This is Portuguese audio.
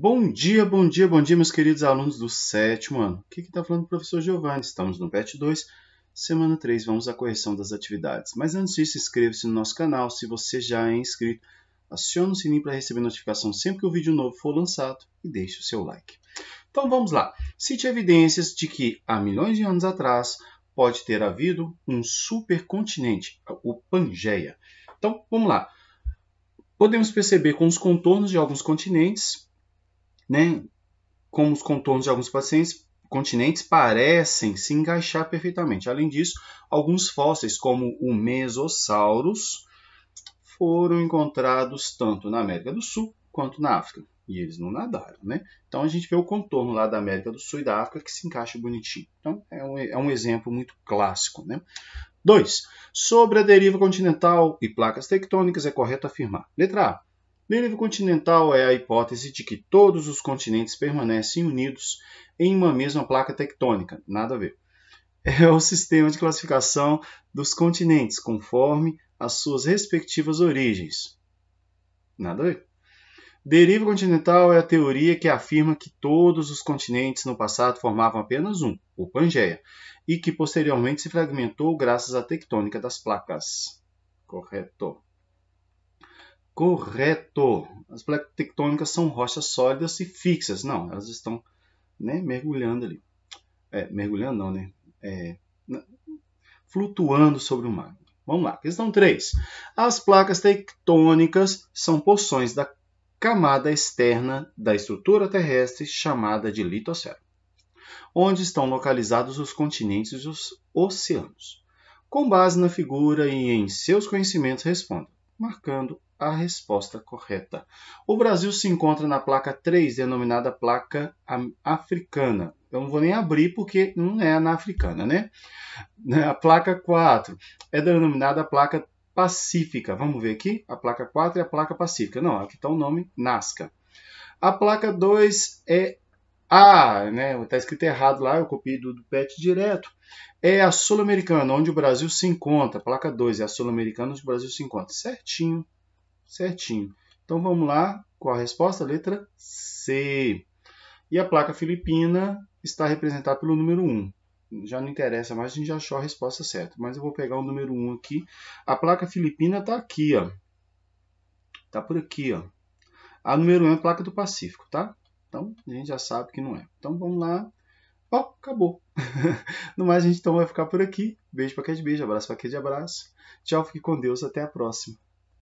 Bom dia, bom dia, bom dia, meus queridos alunos do sétimo ano. O que está falando o professor Giovanni? Estamos no PET 2, semana 3, vamos à correção das atividades. Mas antes disso, inscreva-se no nosso canal se você já é inscrito. Acione o sininho para receber notificação sempre que o vídeo novo for lançado e deixe o seu like. Então vamos lá. Cite evidências de que há milhões de anos atrás pode ter havido um supercontinente, o Pangeia. Então vamos lá. Podemos perceber com os contornos de alguns continentes né, como os contornos de alguns pacientes, continentes parecem se encaixar perfeitamente. Além disso, alguns fósseis, como o Mesosaurus, foram encontrados tanto na América do Sul quanto na África. E eles não nadaram, né? Então a gente vê o contorno lá da América do Sul e da África que se encaixa bonitinho. Então é um, é um exemplo muito clássico, né? 2. Sobre a deriva continental e placas tectônicas é correto afirmar. Letra A. Nível continental é a hipótese de que todos os continentes permanecem unidos em uma mesma placa tectônica. Nada a ver. É o sistema de classificação dos continentes conforme as suas respectivas origens. Nada a ver. Deriva continental é a teoria que afirma que todos os continentes no passado formavam apenas um, o Pangeia, e que posteriormente se fragmentou graças à tectônica das placas. Correto. Correto. As placas tectônicas são rochas sólidas e fixas. Não, elas estão né, mergulhando ali. É, mergulhando não, né? É, flutuando sobre o mar. Vamos lá. Questão 3. As placas tectônicas são porções da camada externa da estrutura terrestre chamada de litosfera, onde estão localizados os continentes e os oceanos. Com base na figura e em seus conhecimentos, responda, marcando a resposta correta. O Brasil se encontra na placa 3, denominada placa africana. Eu não vou nem abrir porque não é na africana, né? né a placa 4 é denominada placa pacífica. Vamos ver aqui? A placa 4 é a placa pacífica. Não, aqui está o nome Nazca. A placa 2 é a, né? Está escrito errado lá, eu copiei do, do PET direto. É a Sul-Americana, onde o Brasil se encontra. Placa 2 é a Sul-Americana, onde o Brasil se encontra. Certinho certinho. Então vamos lá, qual a resposta? Letra C. E a placa filipina está representada pelo número 1. Já não interessa mais, a gente já achou a resposta certa. Mas eu vou pegar o número 1 aqui. A placa filipina está aqui, ó. Está por aqui, ó. A número 1 é a placa do Pacífico, tá? Então, a gente já sabe que não é. Então, vamos lá. Bom, acabou. no mais, a gente então vai ficar por aqui. Beijo, paquete de beijo, abraço, paquete de abraço. Tchau, fique com Deus, até a próxima.